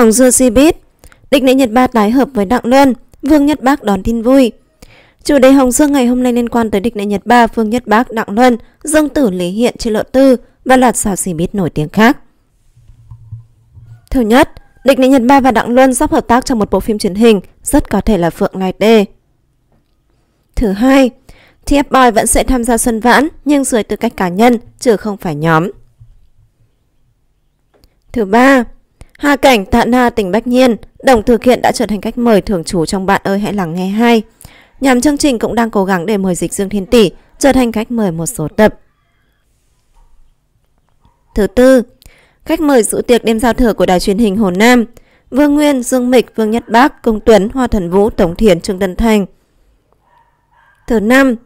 Hồng Dương si biết Địch lễ Nhật Ba tái hợp với Đặng Luân Vương Nhất Bác đón tin vui Chủ đề Hồng Dương ngày hôm nay liên quan tới địch lễ Nhật Ba Vương Nhất Bác, Đặng Luân, Dương Tử Lý Hiện trên lộ tư và loạt xào xì biết nổi tiếng khác Thứ nhất, địch lễ Nhật Ba và Đặng Luân sắp hợp tác trong một bộ phim truyền hình rất có thể là Phượng Lai Đê Thứ hai, TFBoy vẫn sẽ tham gia Xuân Vãn nhưng dưới tư cách cá nhân chứ không phải nhóm Thứ ba, Hà Cảnh, Thạn Na, tỉnh Bách Nhiên đồng thực hiện đã trở thành cách mời thường chủ trong Bạn ơi hãy lắng nghe hai. Nhằm chương trình cũng đang cố gắng để mời dịch Dương Thiên Tỷ trở thành khách mời một số tập. Thứ tư, khách mời dự tiệc đêm giao thừa của đài truyền hình Hồ Nam, Vương Nguyên, Dương Mịch, Vương Nhất Bác, Công Tuấn, Hoa Thần Vũ, Tổng Thiền, Trương Tân Thành. Thứ năm,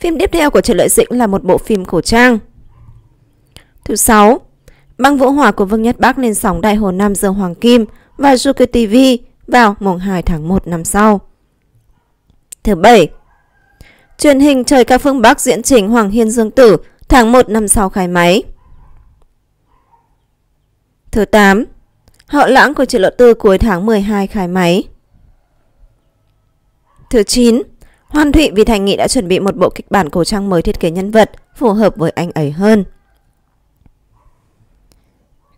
phim tiếp theo của Trần Lợi Dĩnh là một bộ phim cổ trang. Thứ sáu, Băng vũ hỏa của Vương Nhất Bắc lên sóng Đại Hồ Nam giờ Hoàng Kim và Juke TV vào mùng 2 tháng 1 năm sau. Thứ bảy, Truyền hình Trời ca Phương Bắc diễn trình Hoàng Hiên Dương Tử tháng 1 năm sau khai máy. Thứ 8. Hậu lãng của triệu lộ tư cuối tháng 12 khai máy. Thứ 9. Hoan Thụy vì Thành Nghị đã chuẩn bị một bộ kịch bản cổ trang mới thiết kế nhân vật phù hợp với anh ấy hơn.